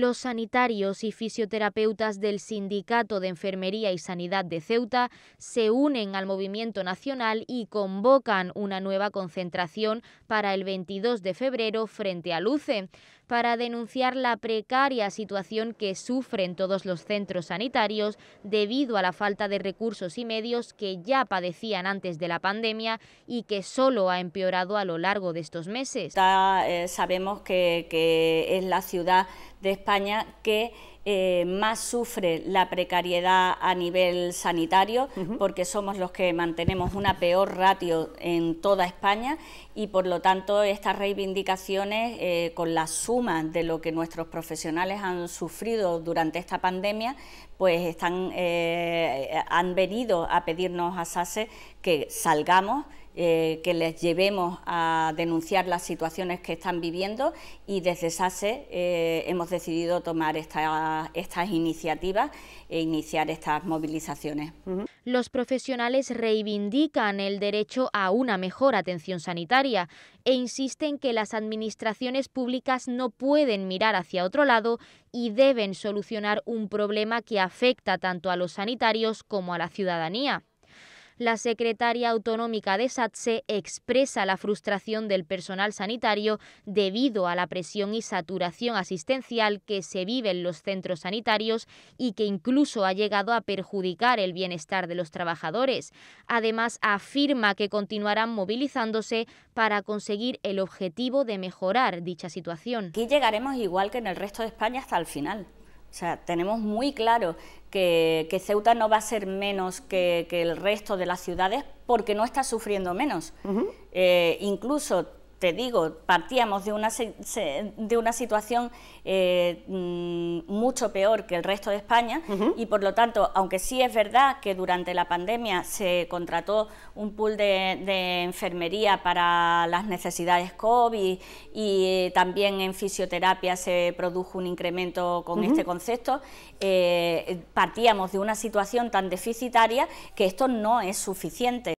los sanitarios y fisioterapeutas del Sindicato de Enfermería y Sanidad de Ceuta se unen al movimiento nacional y convocan una nueva concentración para el 22 de febrero frente a Luce para denunciar la precaria situación que sufren todos los centros sanitarios debido a la falta de recursos y medios que ya padecían antes de la pandemia y que solo ha empeorado a lo largo de estos meses. Eh, sabemos que es la ciudad de España que eh, más sufre la precariedad a nivel sanitario, porque somos los que mantenemos una peor ratio en toda España y por lo tanto estas reivindicaciones eh, con la suma de lo que nuestros profesionales han sufrido durante esta pandemia, pues están, eh, han venido a pedirnos a SASE que salgamos eh, que les llevemos a denunciar las situaciones que están viviendo y desde SASE eh, hemos decidido tomar estas iniciativas e iniciar estas movilizaciones. Los profesionales reivindican el derecho a una mejor atención sanitaria e insisten que las administraciones públicas no pueden mirar hacia otro lado y deben solucionar un problema que afecta tanto a los sanitarios como a la ciudadanía. La secretaria autonómica de SATSE expresa la frustración del personal sanitario debido a la presión y saturación asistencial que se vive en los centros sanitarios y que incluso ha llegado a perjudicar el bienestar de los trabajadores. Además, afirma que continuarán movilizándose para conseguir el objetivo de mejorar dicha situación. Aquí llegaremos igual que en el resto de España hasta el final. O sea, tenemos muy claro que, Ceuta no va a ser menos que, el resto de las ciudades porque no está sufriendo menos. Eh, incluso te digo, partíamos de una, de una situación eh, mm, mucho peor que el resto de España y por lo tanto, aunque sí es verdad que durante la pandemia se contrató un pool de, enfermería para las necesidades COVID y, eh, también en fisioterapia se produjo un incremento con este concepto, eh, partíamos de una situación tan deficitaria que esto no es suficiente.